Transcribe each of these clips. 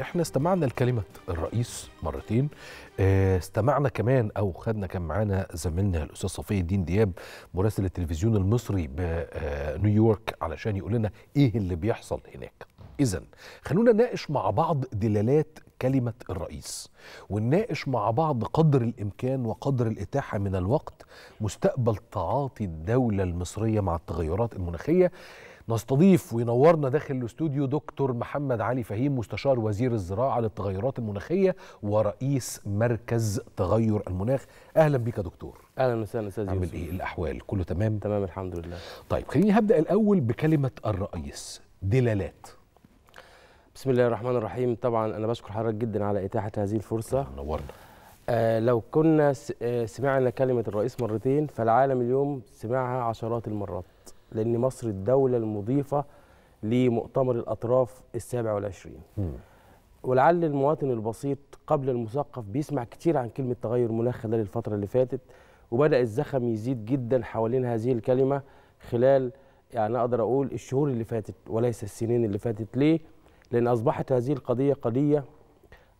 احنا استمعنا لكلمة الرئيس مرتين آه، استمعنا كمان او خدنا كان معانا زميلنا الاستاذ صفي الدين دياب مراسل التلفزيون المصري بنيويورك آه، علشان يقول لنا ايه اللي بيحصل هناك اذا خلونا نناقش مع بعض دلالات كلمة الرئيس ونناقش مع بعض قدر الإمكان وقدر الإتاحة من الوقت مستقبل تعاطي الدولة المصرية مع التغيرات المناخية نستضيف وينورنا داخل الاستوديو دكتور محمد علي فهيم مستشار وزير الزراعه للتغيرات المناخيه ورئيس مركز تغير المناخ اهلا بك يا دكتور اهلا وسهلا استاذ عامل ايه الاحوال كله تمام تمام الحمد لله طيب خليني هبدا الاول بكلمه الرئيس دلالات بسم الله الرحمن الرحيم طبعا انا بشكر حضرتك جدا على اتاحه هذه الفرصه طيب، نورنا آه لو كنا آه، سمعنا كلمه الرئيس مرتين فالعالم اليوم سمعها عشرات المرات لأن مصر الدولة المضيفة لمؤتمر الأطراف السابع والعشرين ولعل المواطن البسيط قبل المثقف بيسمع كتير عن كلمة تغير مناخ خلال الفترة اللي فاتت وبدأ الزخم يزيد جدا حوالين هذه الكلمة خلال يعني أقدر أقول الشهور اللي فاتت وليس السنين اللي فاتت ليه؟ لأن أصبحت هذه القضية قضية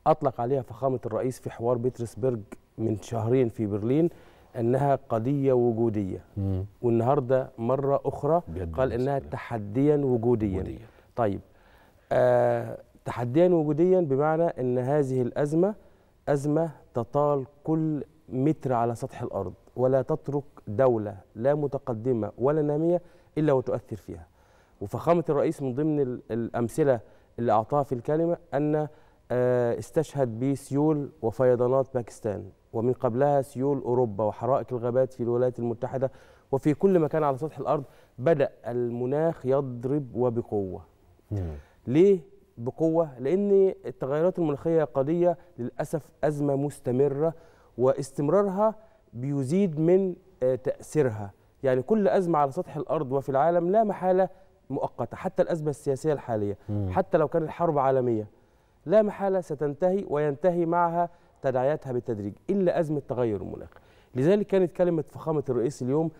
أطلق عليها فخامة الرئيس في حوار بيترسبرج من شهرين في برلين انها قضيه وجوديه والنهارده مره اخرى قال انها تحديا وجوديا طيب آه تحديا وجوديا بمعنى ان هذه الازمه ازمه تطال كل متر على سطح الارض ولا تترك دوله لا متقدمه ولا ناميه الا وتؤثر فيها وفخامه الرئيس من ضمن الامثله اللي اعطاها في الكلمه ان آه، استشهد بسيول وفيضانات باكستان ومن قبلها سيول أوروبا وحرائق الغابات في الولايات المتحدة وفي كل مكان على سطح الأرض بدأ المناخ يضرب وبقوة نعم. ليه بقوة؟ لأن التغيرات المناخية قضية للأسف أزمة مستمرة واستمرارها بيزيد من آه، تأثيرها يعني كل أزمة على سطح الأرض وفي العالم لا محالة مؤقتة حتى الأزمة السياسية الحالية حتى لو كانت حرب عالمية لا محالة ستنتهي وينتهي معها تداعياتها بالتدريج إلا أزمة تغير المناخ لذلك كانت كلمة فخامة الرئيس اليوم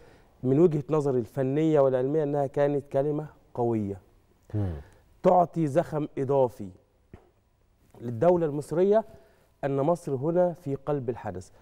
من وجهة نظري الفنية والعلمية أنها كانت كلمة قوية تعطي زخم إضافي للدولة المصرية أن مصر هنا في قلب الحدث